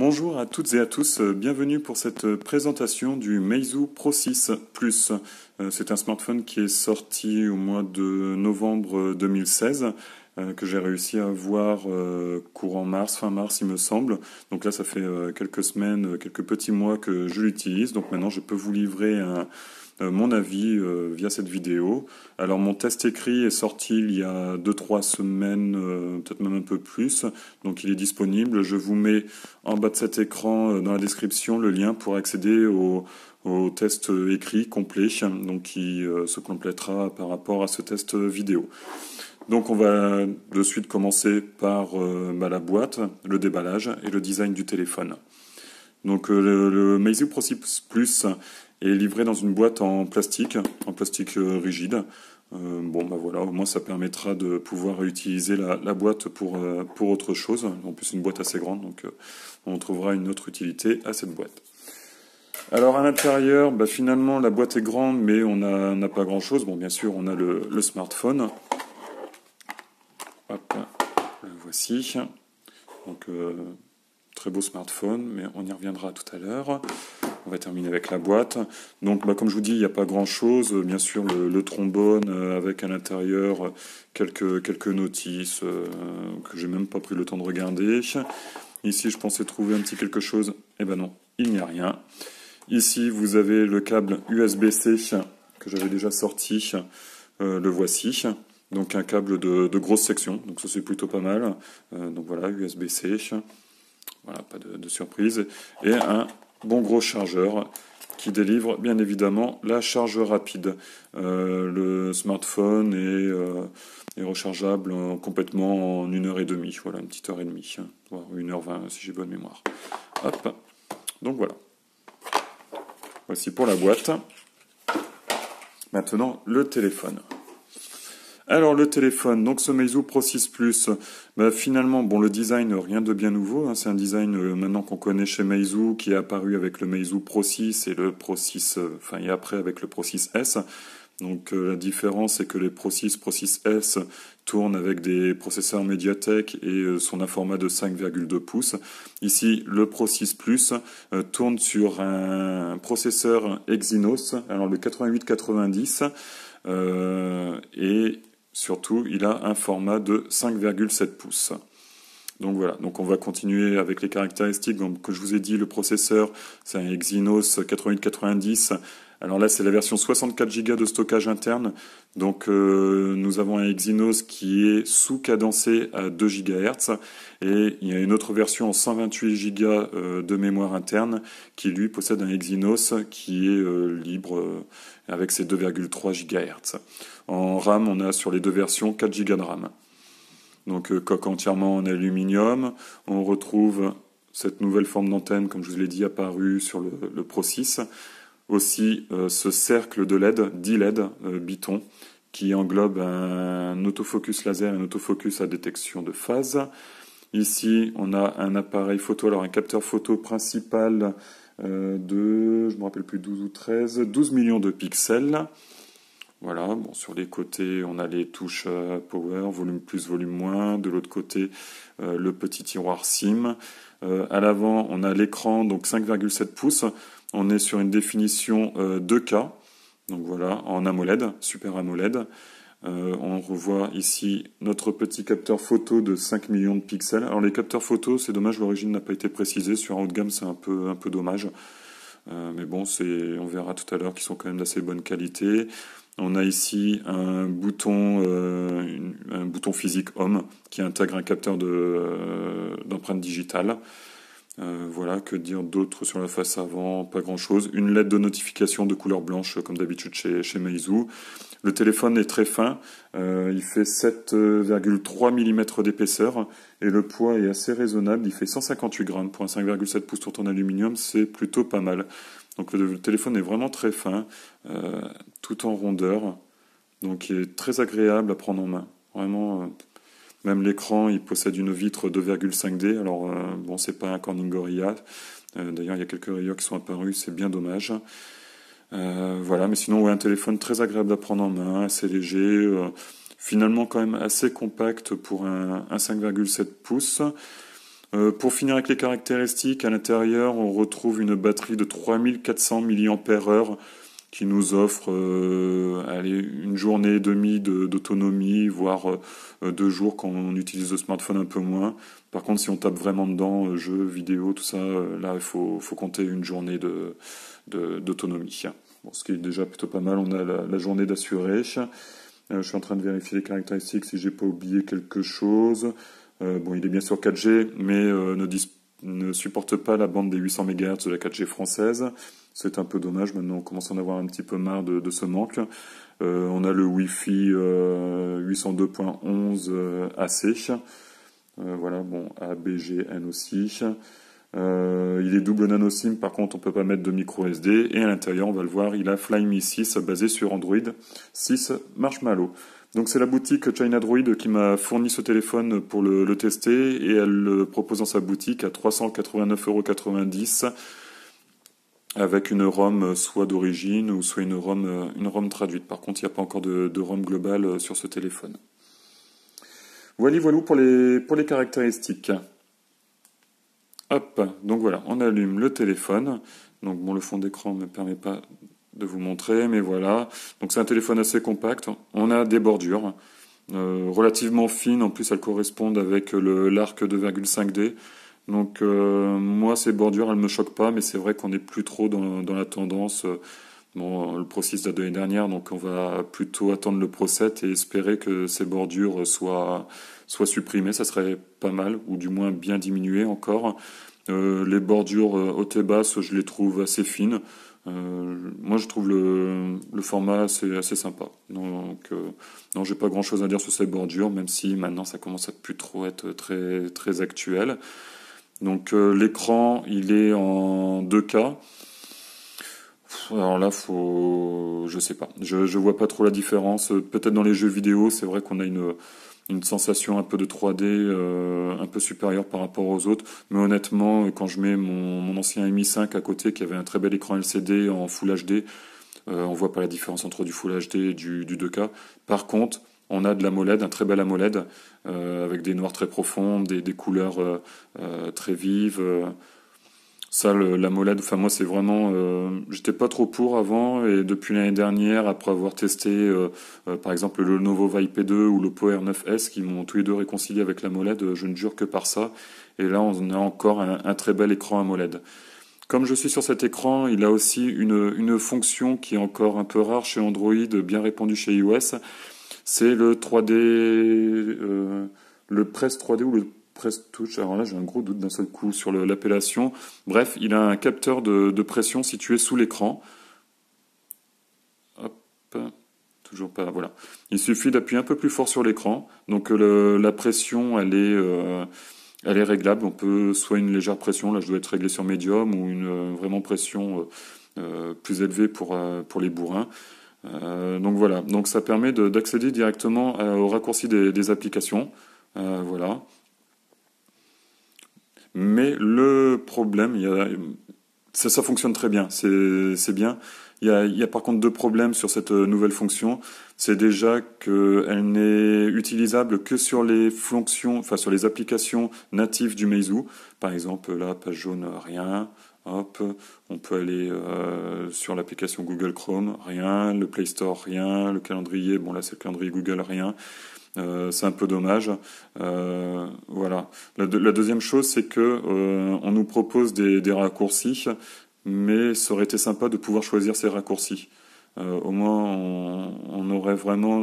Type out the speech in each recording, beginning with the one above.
Bonjour à toutes et à tous, euh, bienvenue pour cette euh, présentation du Meizu Pro 6 Plus. Euh, c'est un smartphone qui est sorti au mois de novembre 2016 que j'ai réussi à voir courant mars, fin mars il me semble. Donc là ça fait quelques semaines, quelques petits mois que je l'utilise. Donc maintenant je peux vous livrer un, euh, mon avis euh, via cette vidéo. Alors mon test écrit est sorti il y a 2-3 semaines, euh, peut-être même un peu plus, donc il est disponible. Je vous mets en bas de cet écran dans la description le lien pour accéder au, test écrit complet, donc qui se complétera par rapport à ce test vidéo. Donc on va de suite commencer par bah, la boîte, le déballage et le design du téléphone. Donc euh, le, le Meizu Pro 6 Plus est livré dans une boîte en plastique, en plastique euh, rigide. Euh, bon ben voilà, au moins ça permettra de pouvoir utiliser la, boîte pour, pour autre chose. En plus une boîte assez grande, donc on trouvera une autre utilité à cette boîte. Alors à l'intérieur, bah, finalement la boîte est grande, mais on n'a pas grand chose. Bon bien sûr on a le, le smartphone. Hop, le voici. Donc très beau smartphone, mais on y reviendra tout à l'heure. On va terminer avec la boîte. Donc, bah, comme je vous dis, il n'y a pas grand-chose. Bien sûr, le, trombone euh, avec à l'intérieur euh, quelques, quelques notices euh, que j'ai même pas pris le temps de regarder. Ici, je pensais trouver un petit quelque chose. Eh ben non, il n'y a rien. Ici, vous avez le câble USB-C que j'avais déjà sorti. le voici. Donc un câble de, grosse section, donc ça c'est plutôt pas mal. donc voilà, USB-C. Voilà, pas de, surprise. Et un bon gros chargeur qui délivre bien évidemment la charge rapide. Euh, le smartphone est, euh, rechargeable complètement en une heure et demie, voilà une petite heure et demie, hein. voire une heure vingt si j'ai bonne mémoire. Hop, donc voilà. Voici pour la boîte. Maintenant le téléphone. Alors le téléphone, donc ce Meizu Pro 6 Plus, bah, finalement, bon le design, rien de bien nouveau, hein. c'est un design euh, maintenant qu'on connaît chez Meizu, qui est apparu avec le Meizu Pro 6 et le Pro 6, euh, enfin et après avec le Pro 6S. Donc euh, la différence c'est que les Pro 6, Pro 6S tournent avec des processeurs Mediatek et sont à format de 5,2 pouces. Ici, le Pro 6 Plus tourne sur un processeur Exynos, alors le 8890, et Surtout, il a un format de 5,7 pouces. Donc voilà, donc on va continuer avec les caractéristiques. Donc, que je vous ai dit, le processeur, c'est un Exynos 8890 alors là, c'est la version 64 Go de stockage interne. Donc euh, nous avons un Exynos qui est sous-cadencé à 2 GHz et il y a une autre version en 128 Go euh, de mémoire interne qui lui possède un Exynos qui est euh, libre avec ses 2,3 GHz. En RAM, on a sur les deux versions 4 Go de RAM. Donc coque entièrement en aluminium. On retrouve cette nouvelle forme d'antenne, comme je vous l'ai dit, apparue sur le, le Pro 6 aussi euh, ce cercle de LED, 10 LED euh, Biton, qui englobe un autofocus laser, un autofocus à détection de phase. Ici, on a un appareil photo, alors un capteur photo principal euh, de, je ne me rappelle plus, 12 ou 13, 12 millions de pixels. Voilà, bon, sur les côtés, on a les touches power, volume plus, volume moins. De l'autre côté, le petit tiroir SIM. à l'avant, on a l'écran, donc 5,7 pouces. On est sur une définition 2K, euh, donc voilà, en AMOLED, Super AMOLED. Euh, on revoit ici notre petit capteur photo de 5 millions de pixels. Alors les capteurs photo, c'est dommage, l'origine n'a pas été précisée. Sur un haut de gamme, c'est un peu, un peu dommage. Euh, mais bon, on verra tout à l'heure qu'ils sont quand même d'assez bonne qualité. On a ici un bouton, un bouton physique Home qui intègre un capteur d'empreinte digitale. Euh, voilà, que dire d'autre sur la face avant Pas grand-chose. Une lettre de notification de couleur blanche, comme d'habitude chez, chez Meizu. Le téléphone est très fin, euh, il fait 7,3 mm d'épaisseur et le poids est assez raisonnable, il fait 158 grammes pour un 5,7 pouces tourné en aluminium, c'est plutôt pas mal. Donc le, téléphone est vraiment très fin, euh, tout en rondeur, donc il est très agréable à prendre en main. Vraiment, même l'écran, il possède une vitre 2,5D. Alors, euh, bon, c'est pas un Corning Gorilla. Euh, d'ailleurs, il y a quelques rayures qui sont apparues, c'est bien dommage. Euh, voilà, mais sinon, a un téléphone très agréable à prendre en main, assez léger, finalement quand même assez compact pour un, un 5,7 pouces. pour finir avec les caractéristiques, à l'intérieur, on retrouve une batterie de 3400 mAh qui nous offre euh, une journée et demie d'autonomie, voire euh, deux jours quand on utilise le smartphone un peu moins. Par contre, si on tape vraiment dedans, euh, jeux, vidéo, tout ça, là, il faut, compter une journée d'autonomie. ce qui est déjà plutôt pas mal, on a la, journée d'assuré. je suis en train de vérifier les caractéristiques si j'ai pas oublié quelque chose. bon, il est bien sûr 4G, mais ne, ne supporte pas la bande des 800 MHz de la 4G française. C'est un peu dommage, maintenant on commence à en avoir un petit peu marre de, ce manque. Euh, on a le Wi-Fi 802.11 euh, euh, AC. voilà, bon, ABGN aussi. il est double nano SIM, par contre on ne peut pas mettre de micro SD. Et à l'intérieur, on va le voir, il a Flyme 6 basé sur Android 6 Marshmallow. Donc c'est la boutique China Droid qui m'a fourni ce téléphone pour le, le, tester et elle le propose dans sa boutique à 389,90€ avec une ROM euh, soit d'origine ou soit une ROM euh, traduite. Par contre, il n'y a pas encore de, ROM globale euh, sur ce téléphone. Voilà, voilou pour les, caractéristiques. Hop, donc voilà, on allume le téléphone. Donc bon, le fond d'écran ne me permet pas de vous montrer, mais voilà. Donc c'est un téléphone assez compact. On a des bordures relativement fines, en plus elles correspondent avec l'arc 2,5D. Donc euh, moi, ces bordures, elles ne me choquent pas, mais c'est vrai qu'on n'est plus trop dans, la tendance. Euh, bon, le procès de l'année dernière, donc on va plutôt attendre le procès et espérer que ces bordures soient, supprimées, ça serait pas mal, ou du moins bien diminuées encore. Euh, les bordures hautes et basses, je les trouve assez fines. moi, je trouve le, format assez, assez, sympa. Donc, non, j'ai pas grand chose à dire sur ces bordures, même si maintenant ça commence à plus trop être très, très actuel. Donc euh, l'écran, il est en 2K. Alors là, faut, je sais pas. Je, ne vois pas trop la différence. Peut-être dans les jeux vidéo, c'est vrai qu'on a une, une sensation un peu de 3D, euh, un peu supérieure par rapport aux autres. Mais honnêtement, quand je mets mon, mon ancien Mi 5 à côté, qui avait un très bel écran LCD en Full HD, on euh, on voit pas la différence entre du Full HD et du, du 2K. Par contre, on a de la moled, un très bel amoled, euh, avec des noirs très profonds, des, des couleurs euh, euh, très vives. Ça, l'AMOLED, enfin moi c'est vraiment, euh, j'étais pas trop pour avant et depuis l'année dernière, après avoir testé par exemple le Lenovo vip 2 ou le Power 9S qui m'ont tous les deux réconcilié avec la je ne jure que par ça. Et là, on a encore un, un très bel écran amoled. Comme je suis sur cet écran, il a aussi une, une fonction qui est encore un peu rare chez Android, bien répandue chez iOS, c'est le 3D, euh, le Press 3D ou le Press Touch. Alors là, j'ai un gros doute d'un seul coup sur l'appellation. Bref, il a un capteur de, pression situé sous l'écran. Hop, toujours pas. Voilà. Il suffit d'appuyer un peu plus fort sur l'écran. Donc euh, la pression, euh, elle est. réglable, on peut soit une légère pression, là je dois être réglé sur médium, ou une vraiment pression plus élevée pour les bourrins. Euh, donc voilà, donc ça permet d'accéder directement euh, aux raccourcis des, applications. Euh, voilà. Mais le problème, ça, fonctionne très bien, c'est bien. Il y a, par contre deux problèmes sur cette euh, nouvelle fonction. C'est déjà qu'elle n'est utilisable que sur les fonctions, enfin sur les applications natives du Meizu. Par exemple, là, page jaune, rien. Hop, on peut aller euh, sur l'application Google Chrome, rien, le Play Store, rien, le calendrier, bon là c'est le calendrier Google, rien. Euh, c'est un peu dommage. voilà. La, deuxième chose, c'est que on nous propose des raccourcis mais ça aurait été sympa de pouvoir choisir ces raccourcis. Euh, au moins, on, aurait vraiment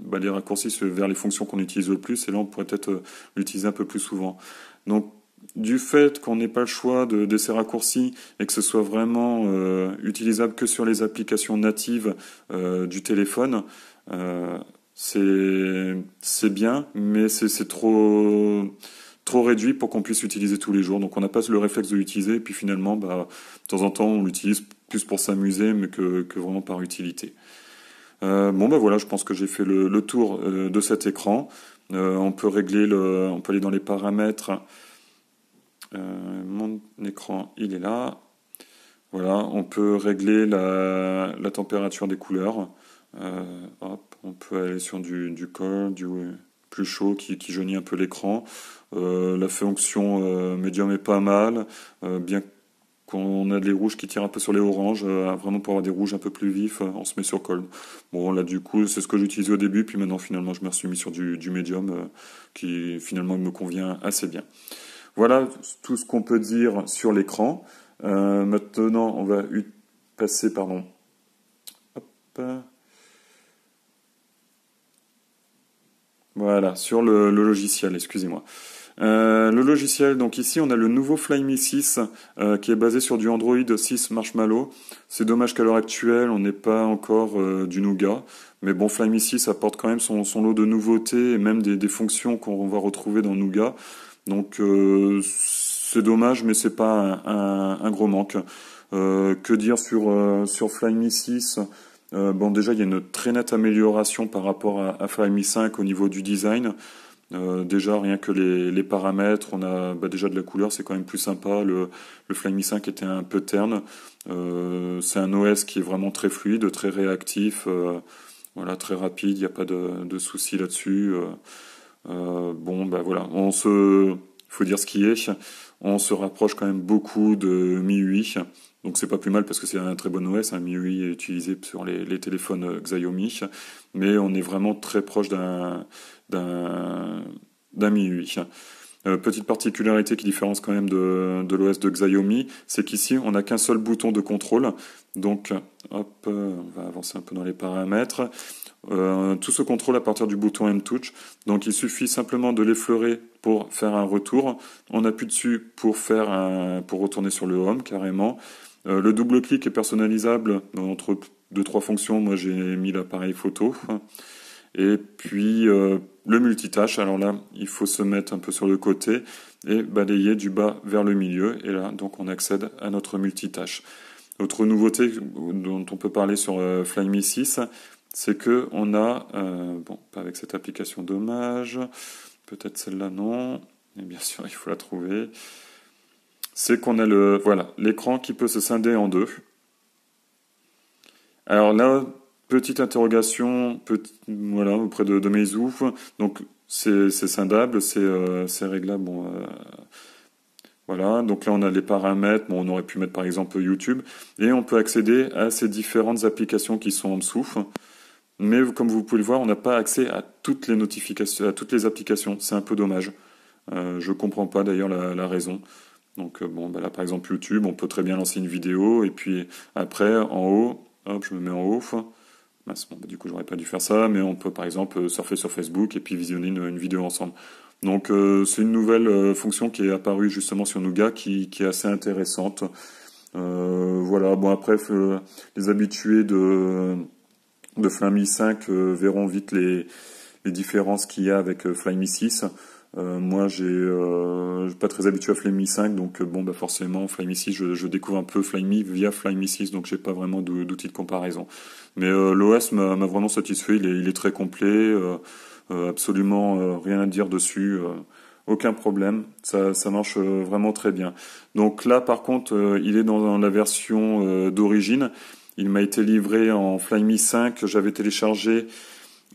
bah, les raccourcis vers les fonctions qu'on utilise le plus, et là, on pourrait peut-être euh, l'utiliser un peu plus souvent. Donc, du fait qu'on n'ait pas le choix de, ces raccourcis et que ce soit vraiment euh, utilisable que sur les applications natives du téléphone, c'est bien, mais c'est trop trop réduit pour qu'on puisse l'utiliser tous les jours. Donc on n'a pas le réflexe de l'utiliser, et puis finalement, bah, de temps en temps, on l'utilise plus pour s'amuser, mais que, vraiment par utilité. Euh, bon ben voilà, je pense que j'ai fait le, tour euh, de cet écran. Euh, on peut régler le, on peut aller dans les paramètres. mon écran, il est là. Voilà, on peut régler la, température des couleurs. on peut aller sur du, du col, du plus chaud qui, qui jaunit un peu l'écran. Euh, la fonction euh, médium est pas mal, euh, bien qu'on a des rouges qui tirent un peu sur les oranges, vraiment pour avoir des rouges un peu plus vifs, on se met sur col Bon là du coup c'est ce que j'utilisais au début, puis maintenant finalement je me suis mis sur du, médium qui finalement me convient assez bien. Voilà tout ce qu'on peut dire sur l'écran. maintenant, on va passer, pardon. Voilà, sur le logiciel, excusez-moi. Euh, le logiciel, donc ici on a le nouveau Flyme 6 euh, qui est basé sur du Android 6 Marshmallow. C'est dommage qu'à l'heure actuelle on n'ait pas encore euh, du Nougat, mais bon Flyme 6 apporte quand même son, lot de nouveautés et même des, fonctions qu'on va retrouver dans Nougat. Donc c'est dommage mais c'est pas un, gros manque. que dire sur, sur Flyme 6 Bon déjà il y a une très nette amélioration par rapport à, à Flyme 5 au niveau du design. Euh, déjà, rien que les, les paramètres, on a bah, déjà de la couleur, c'est quand même plus sympa. Le, le mi 5 était un peu terne. Euh, c'est un OS qui est vraiment très fluide, très réactif, euh, voilà, très rapide, il n'y a pas de, de souci là-dessus. bon, bah voilà, on se. faut dire ce qui est. On se rapproche quand même beaucoup de mi 8 donc c'est pas plus mal parce que c'est un très bon OS, un MIUI est utilisé sur les, téléphones euh, Xiaomi, mais on est vraiment très proche d'un MIUI. Euh, petite particularité qui différence quand même de, de l'OS de Xiaomi, c'est qu'ici on n'a qu'un seul bouton de contrôle. Donc, hop, euh, on va avancer un peu dans les paramètres. tout se contrôle à partir du bouton M-Touch. Donc il suffit simplement de l'effleurer pour faire un retour. On appuie dessus pour, faire un, pour retourner sur le Home carrément. Euh, le double clic est personnalisable entre deux trois fonctions. Moi, j'ai mis l'appareil photo. Et puis euh, le multitâche. Alors là, il faut se mettre un peu sur le côté et balayer du bas vers le milieu. Et là, donc, on accède à notre multitâche. Autre nouveauté dont on peut parler sur euh, Flyme 6, c'est que on a, bon, pas avec cette application, dommage. Peut-être celle-là, non. Mais bien sûr, il faut la trouver c'est qu'on a le voilà l'écran qui peut se scinder en deux. Alors là, petite interrogation, auprès de, de Donc c'est scindable, c'est euh, réglable. Euh, voilà, donc là on a les paramètres, on aurait pu mettre par exemple YouTube, et on peut accéder à ces différentes applications qui sont en dessous. Mais comme vous pouvez le voir, on n'a pas accès à toutes les notifications, à toutes les applications. C'est un peu dommage. Euh, je ne comprends pas d'ailleurs la, raison. Donc euh, bon, bah là par exemple YouTube, on peut très bien lancer une vidéo et puis après en haut, hop, je me mets en haut. Bah, du coup j'aurais pas dû faire ça, mais on peut par exemple euh, surfer sur Facebook et puis visionner une, vidéo ensemble. Donc euh, c'est une nouvelle fonction qui est apparue justement sur Nougat qui, est assez intéressante. voilà, bon après les habitués de, de Flyme 5 verront vite les, les différences qu'il y a avec Flyme 6. Euh, moi, j'ai euh, pas très habitué à Flyme 5, e donc euh, bon, bah forcément, Flyme 6, e je, découvre un peu Flyme e via Flyme 6, donc j'ai pas vraiment d'outils de comparaison. Mais euh, l'OS m'a vraiment satisfait, il est, très complet, absolument rien à dire dessus, aucun problème, ça, ça, marche vraiment très bien. Donc là, par contre, il est dans la version d'origine, il m'a été livré en Flyme 5, j'avais téléchargé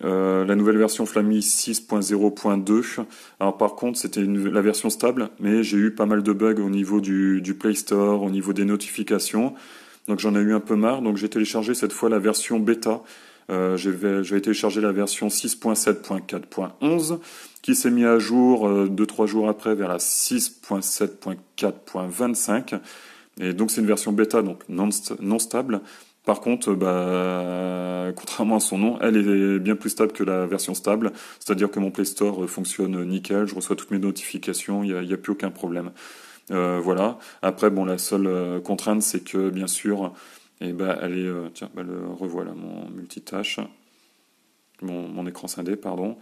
euh, la nouvelle version Flammy 6.0.2. Alors par contre, c'était la version stable, mais j'ai eu pas mal de bugs au niveau du, du Play Store, au niveau des notifications. Donc j'en ai eu un peu marre, donc j'ai téléchargé cette fois la version bêta. Euh, j'ai téléchargé la version 6.7.4.11 qui s'est mis à jour 2-3 euh, jours après vers la 6.7.4.25. Et donc c'est une version bêta, donc non, non stable. Par contre, bah, contrairement à son nom, elle est bien plus stable que la version stable. C'est-à-dire que mon Play Store euh, fonctionne nickel, je reçois toutes mes notifications, il n'y a, plus aucun problème. Euh, voilà. Après, bon, la seule euh, contrainte, c'est que bien sûr, eh ben, elle est. tiens, bah, revoilà mon multitâche mon, écran scindé, pardon.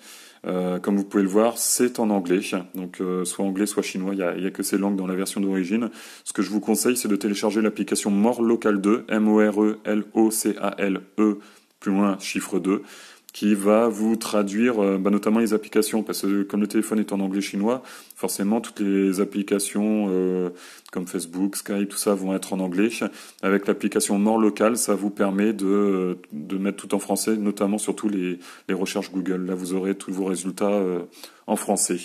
Euh, comme vous pouvez le voir, c'est en anglais. Donc, euh, soit anglais, soit chinois. Il n'y a, a, que ces langues dans la version d'origine. Ce que je vous conseille, c'est de télécharger l'application More Local 2, M-O-R-E-L-O-C-A-L-E, e, plus loin, chiffre 2 qui va vous traduire euh, bah, notamment les applications, parce que comme le téléphone est en anglais chinois, forcément toutes les applications euh, comme Facebook, Skype, tout ça vont être en anglais. Avec l'application More Local, ça vous permet de, mettre tout en français, notamment surtout les, recherches Google. Là, vous aurez tous vos résultats euh, en français.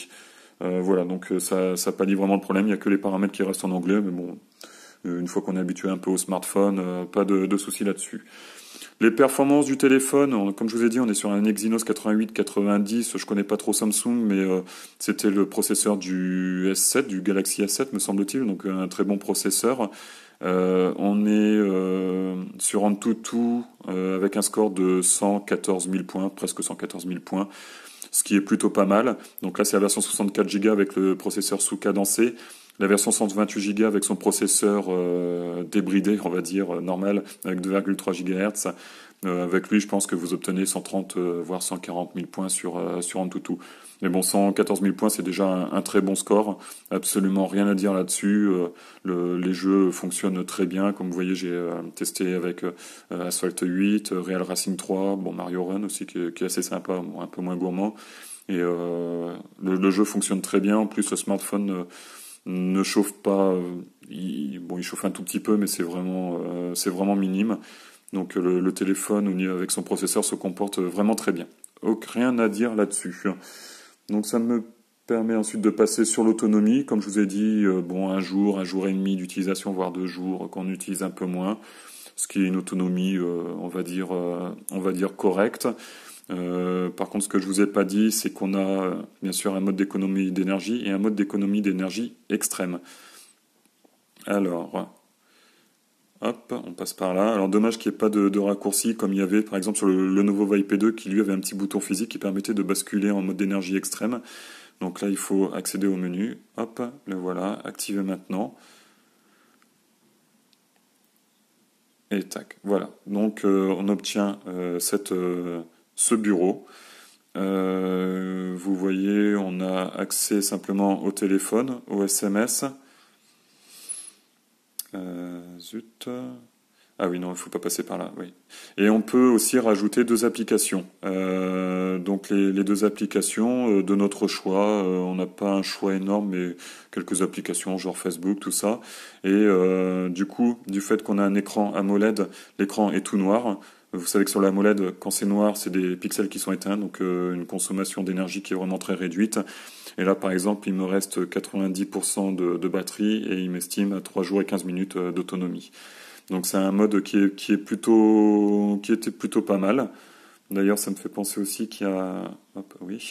voilà, donc ça, ça pallie vraiment le problème. Il n'y a que les paramètres qui restent en anglais, mais bon, une fois qu'on est habitué un peu au smartphone, pas de, de soucis là-dessus. Les performances du téléphone, comme je vous ai dit, on est sur un Exynos 8890. Je ne connais pas trop Samsung, mais euh, c'était le processeur du S7, du Galaxy S7, me semble-t-il, donc euh, un très bon processeur. Euh, on est euh, sur AnTuTu avec un score de 114 000 points, presque 114 000 points, ce qui est plutôt pas mal. Donc là, c'est la version 64 Go avec le processeur sous cadencé la version 128 Go avec son processeur euh, débridé, on va dire, euh, normal, avec 2,3 GHz. Euh, avec lui, je pense que vous obtenez 130 voire 140 000 points sur euh, sur Antutu. Mais bon, 114 000 points, c'est déjà un, très bon score. Absolument rien à dire là-dessus. Le, les jeux fonctionnent très bien. Comme vous voyez, j'ai testé avec Asphalt 8, Real Racing 3, bon Mario Run aussi qui, est assez sympa, un peu moins gourmand. Et le, le, jeu fonctionne très bien. En plus, le smartphone ne chauffe pas. Euh, il, bon, il chauffe un tout petit peu, mais c'est vraiment, euh, c'est vraiment minime. Donc le, téléphone avec son processeur se comporte vraiment très bien. Donc rien à dire là-dessus. Donc ça me permet ensuite de passer sur l'autonomie. Comme je vous ai dit, euh, bon, un jour, un jour et demi d'utilisation, voire deux jours, qu'on utilise un peu moins, ce qui est une autonomie, on va dire, on va dire correcte. Euh, par contre, ce que je ne vous ai pas dit, c'est qu'on a bien sûr un mode d'économie d'énergie et un mode d'économie d'énergie extrême. Alors, hop, on passe par là. Alors dommage qu'il n'y ait pas de, raccourci comme il y avait par exemple sur le, nouveau VIP2 qui lui avait un petit bouton physique qui permettait de basculer en mode d'énergie extrême. Donc là, il faut accéder au menu. Hop, le voilà, activer maintenant. Et tac, voilà. Donc euh, on obtient euh, cette, ce bureau. Euh, vous voyez, on a accès simplement au téléphone, au SMS. Euh, zut. Ah oui, non, il ne faut pas passer par là. Et on peut aussi rajouter deux applications. Euh, donc les, deux applications de notre choix. on n'a pas un choix énorme, mais quelques applications genre Facebook, tout ça. Et du coup, du fait qu'on a un écran AMOLED, l'écran est tout noir. Vous savez que sur la molette, quand c'est noir, c'est des pixels qui sont éteints, donc euh, une consommation d'énergie qui est vraiment très réduite. Et là, par exemple, il me reste 90% de, de, batterie et il m'estime à 3 jours et 15 minutes euh, d'autonomie. Donc c'est un mode qui, plutôt, qui était plutôt pas mal. D'ailleurs, ça me fait penser aussi qu'il y a... Hop, oui.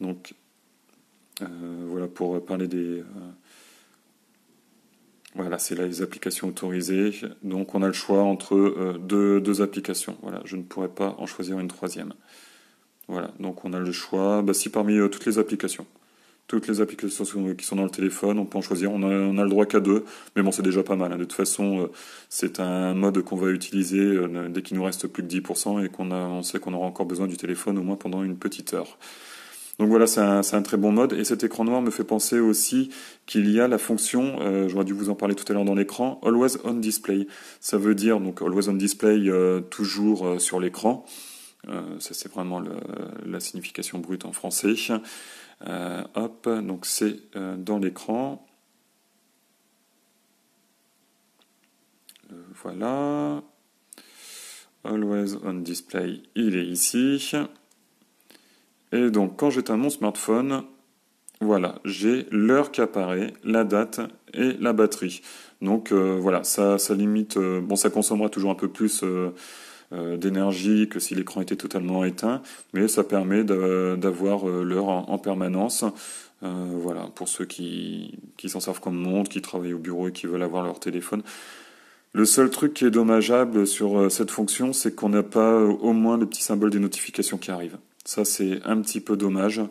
Donc, euh, voilà pour parler des... Voilà, c'est les applications autorisées. Donc on a le choix entre euh, deux, applications. Voilà, je ne pourrais pas en choisir une troisième. Voilà, donc on a le choix. Bah, si parmi euh, toutes les applications, toutes les applications qui sont dans le téléphone, on peut en choisir. On a, on a le droit qu'à deux, mais bon, c'est déjà pas mal. Hein. De toute façon, euh, c'est un mode qu'on va utiliser dès qu'il nous reste plus que 10% et qu'on sait qu'on aura encore besoin du téléphone au moins pendant une petite heure. Donc voilà, c'est un, très bon mode. Et cet écran noir me fait penser aussi qu'il y a la fonction, euh, j'aurais dû vous en parler tout à l'heure dans l'écran, Always on Display. Ça veut dire donc Always on Display euh, toujours euh, sur l'écran. ça c'est vraiment la signification brute en français. hop, donc c'est dans l'écran. voilà. Always on Display, il est ici. Et donc quand j'éteins mon smartphone, voilà, j'ai l'heure qui apparaît, la date et la batterie. Donc euh, voilà, ça, limite, euh, bon ça consommera toujours un peu plus euh, d'énergie que si l'écran était totalement éteint, mais ça permet d'avoir l'heure en, permanence. voilà, pour ceux qui, qui s'en servent comme monde, qui travaillent au bureau et qui veulent avoir leur téléphone. Le seul truc qui est dommageable sur cette fonction, c'est qu'on n'a pas au moins le petit symbole des notifications qui arrivent. Ça, c'est un petit peu dommage.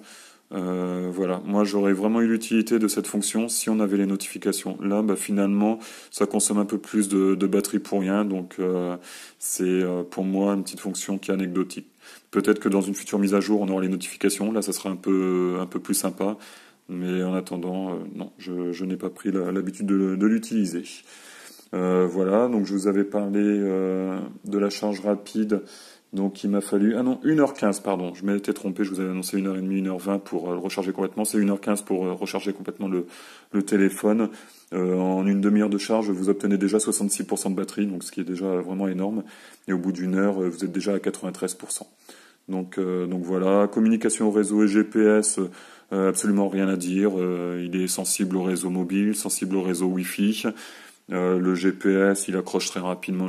Euh, voilà, moi j'aurais vraiment eu l'utilité de cette fonction si on avait les notifications. Là, bah, finalement, ça consomme un peu plus de, batterie pour rien, donc euh, c'est euh, pour moi une petite fonction qui est anecdotique. Peut-être que dans une future mise à jour, on aura les notifications. Là, ça sera un peu, un peu plus sympa, mais en attendant, non, je, je n'ai pas pris l'habitude de, de l'utiliser. voilà, donc je vous avais parlé de la charge rapide donc il m'a fallu... Ah non, 1h15, pardon. Je m'étais trompé, je vous avais annoncé 1h30, 1h20 pour euh, le recharger complètement. C'est 1h15 pour euh, recharger complètement le, téléphone. Euh, en une demi-heure de charge, vous obtenez déjà 66% de batterie, donc ce qui est déjà vraiment énorme. Et au bout d'une heure, vous êtes déjà à 93%. Donc, donc voilà, communication au réseau et GPS, absolument rien à dire. il est sensible au réseau mobile, sensible au réseau Wi-Fi. Euh, le GPS, il accroche très rapidement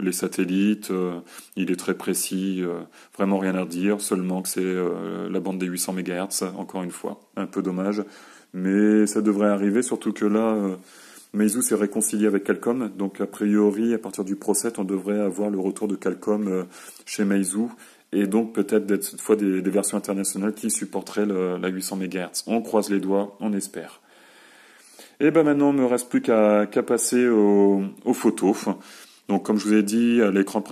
les satellites, euh, il est très précis, euh, vraiment rien à dire. seulement que c'est la bande des 800 MHz, encore une fois, un peu dommage, mais ça devrait arriver, surtout que là, Meizu s'est réconcilié avec Calcom, donc a priori, à partir du Pro 7, on devrait avoir le retour de Calcom chez Meizu, et donc peut-être cette fois des, versions internationales qui supporteraient la 800 MHz. On croise les doigts, on espère. Et eh ben maintenant, il me reste plus qu'à passer aux, photos. Donc, comme je vous ai dit, l'écran,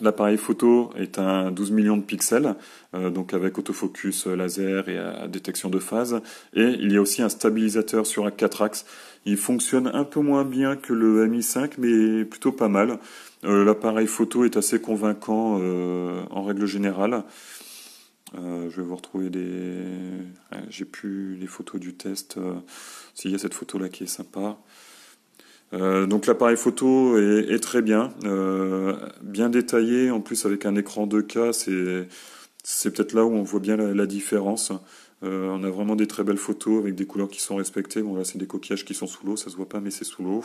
l'appareil photo est un 12 millions de pixels, euh, donc avec autofocus euh, laser et euh, détection de phase. Et il y a aussi un stabilisateur sur un 4 axes. Il fonctionne un peu moins bien que le Mi5, mais plutôt pas mal. l'appareil photo est assez convaincant en règle générale. Euh, je vais vous retrouver des. J'ai plus les photos du test. Euh, S'il y a cette photo là qui est sympa. Euh, donc l'appareil photo est, très bien, bien détaillé. En plus avec un écran 2K, c'est peut-être là où on voit bien la, différence. on a vraiment des très belles photos avec des couleurs qui sont respectées. Bon là c'est des coquillages qui sont sous l'eau, ça se voit pas mais c'est sous l'eau.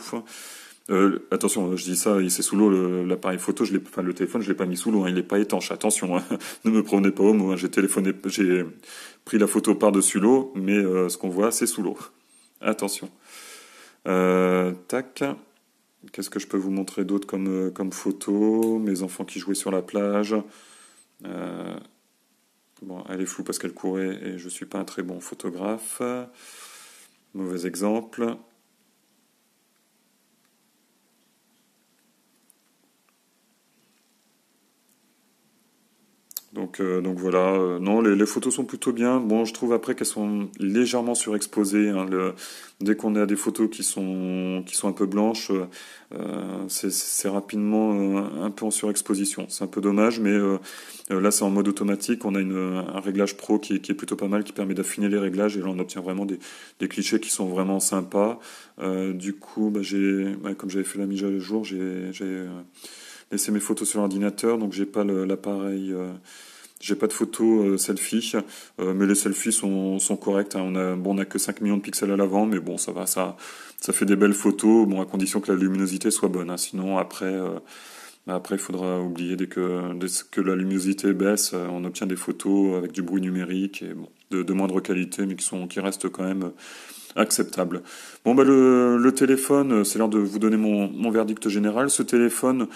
Euh, attention, je dis ça, c'est sous l'eau l'appareil photo, je enfin, le téléphone, je l'ai pas mis sous l'eau, hein, il n'est pas étanche. Attention, hein. ne me prenez pas au mot. Hein. j'ai téléphoné, j'ai pris la photo par-dessus l'eau, mais euh, ce qu'on voit, c'est sous l'eau. Attention. Euh, tac. Qu'est-ce que je peux vous montrer d'autre comme, comme photo Mes enfants qui jouaient sur la plage. bon, elle est floue parce qu'elle courait et je suis pas un très bon photographe. Mauvais exemple. Euh, donc, voilà, euh, non, les, photos sont plutôt bien. Bon, je trouve après qu'elles sont légèrement surexposées. Hein. dès qu'on a des photos qui sont, qui sont un peu blanches, euh, c'est rapidement un peu en surexposition. C'est un peu dommage, mais là c'est en mode automatique. On a un réglage pro qui est, plutôt pas mal, qui permet d'affiner les réglages et là on obtient vraiment des, clichés qui sont vraiment sympas. du coup, bah, bah, comme j'avais fait la mise à jour, j'ai laissé mes photos sur l'ordinateur, donc j'ai pas l'appareil. J'ai pas de photos euh, selfie, euh, mais les selfies sont, sont correctes. Hein. On a bon, on a que 5 millions de pixels à l'avant, mais bon, ça va, ça ça fait des belles photos. Bon, à condition que la luminosité soit bonne. Hein. Sinon, après euh, après, il faudra oublier dès que, dès que la luminosité baisse, on obtient des photos avec du bruit numérique et bon, de, moindre qualité, mais qui, sont, qui restent quand même acceptables. Bon, bah le, le téléphone, c'est l'heure de vous donner mon, mon verdict général. Ce téléphone,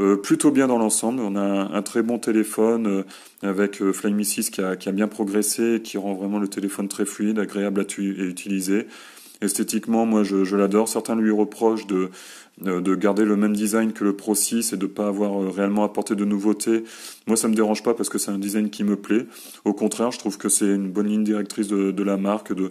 euh, plutôt bien dans l'ensemble. On a un, très bon téléphone euh, avec euh, Flyme 6 qui a, qui a bien progressé, qui rend vraiment le téléphone très fluide, agréable à, et utiliser. Esthétiquement, moi je, je l'adore. Certains lui reprochent de, de garder le même design que le Pro 6 et de ne pas avoir réellement apporté de nouveautés. Moi ça me dérange pas parce que c'est un design qui me plaît. Au contraire, je trouve que c'est une bonne ligne directrice de, de la marque, de,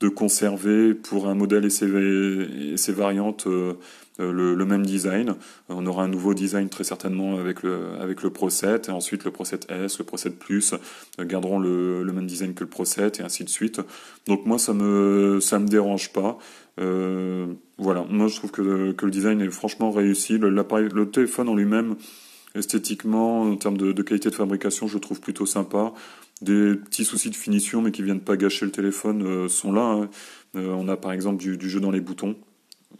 de conserver pour un modèle et ses, variantes euh, euh, le, même design. On aura un nouveau design très certainement avec le, avec Pro 7, et ensuite le Pro 7 S, le Pro 7 Plus euh, garderont le, même design que le Pro 7 et ainsi de suite. Donc moi ça me me dérange pas. Euh, voilà, moi je trouve que, le design est franchement réussi. le téléphone en lui-même esthétiquement, en termes de, de, qualité de fabrication, je trouve plutôt sympa des petits soucis de finition, mais qui viennent pas gâcher le téléphone, euh, sont là. Hein. Euh, on a par exemple du, jeu dans les boutons.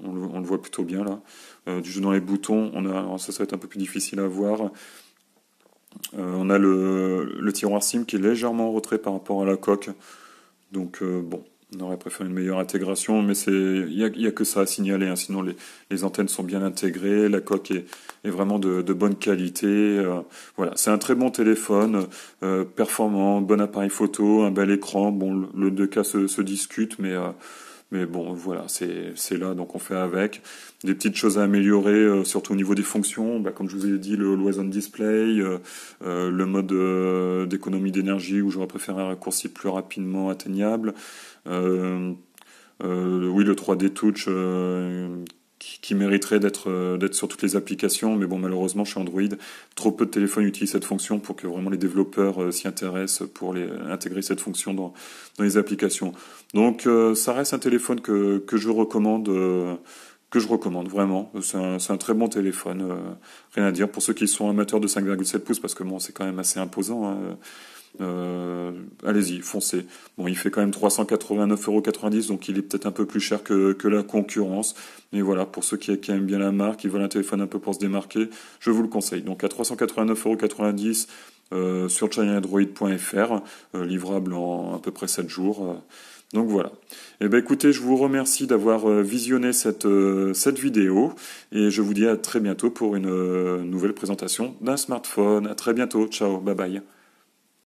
On le, voit plutôt bien là. Euh, du jeu dans les boutons, on a, ça, serait être un peu plus difficile à voir. on a le, le, tiroir sim qui est légèrement en retrait par rapport à la coque. Donc bon, on aurait préféré une meilleure intégration, mais il n'y a, y a, que ça à signaler. Hein. Sinon, les, les, antennes sont bien intégrées, la coque est, est vraiment de, de, bonne qualité. Euh, voilà, c'est un très bon téléphone, euh, performant, bon appareil photo, un bel écran. Bon, le, le cas se, se discute, mais euh, mais bon, voilà, c'est là, donc on fait avec. Des petites choses à améliorer, euh, surtout au niveau des fonctions. Bah, comme je vous ai dit, le always on display, euh, euh, le mode d'économie d'énergie où j'aurais préféré un raccourci plus rapidement atteignable. oui, le 3D touch qui, qui mériterait euh, d'être sur toutes les applications, mais bon malheureusement chez Android, trop peu de téléphones utilisent cette fonction pour que vraiment les développeurs euh, s'y intéressent pour les, intégrer cette fonction dans, dans les applications. Donc euh, ça reste un téléphone que, que je recommande que je recommande vraiment. C'est un, un, très bon téléphone, rien à dire. Pour ceux qui sont amateurs de 5,7 pouces, parce que bon, c'est quand même assez imposant. Hein, euh, allez-y, foncez. Bon, il fait quand même 389,90€, donc il est peut-être un peu plus cher que, la concurrence. Mais voilà, pour ceux qui, aiment bien la marque, qui veulent un téléphone un peu pour se démarquer, je vous le conseille. Donc à 389,90€ euh, sur chinaandroid.fr, euh, livrable en à peu près 7 jours. Donc voilà. Eh bien écoutez, je vous remercie d'avoir visionné cette, cette vidéo et je vous dis à très bientôt pour une nouvelle présentation d'un smartphone. À très bientôt. Ciao. Bye bye.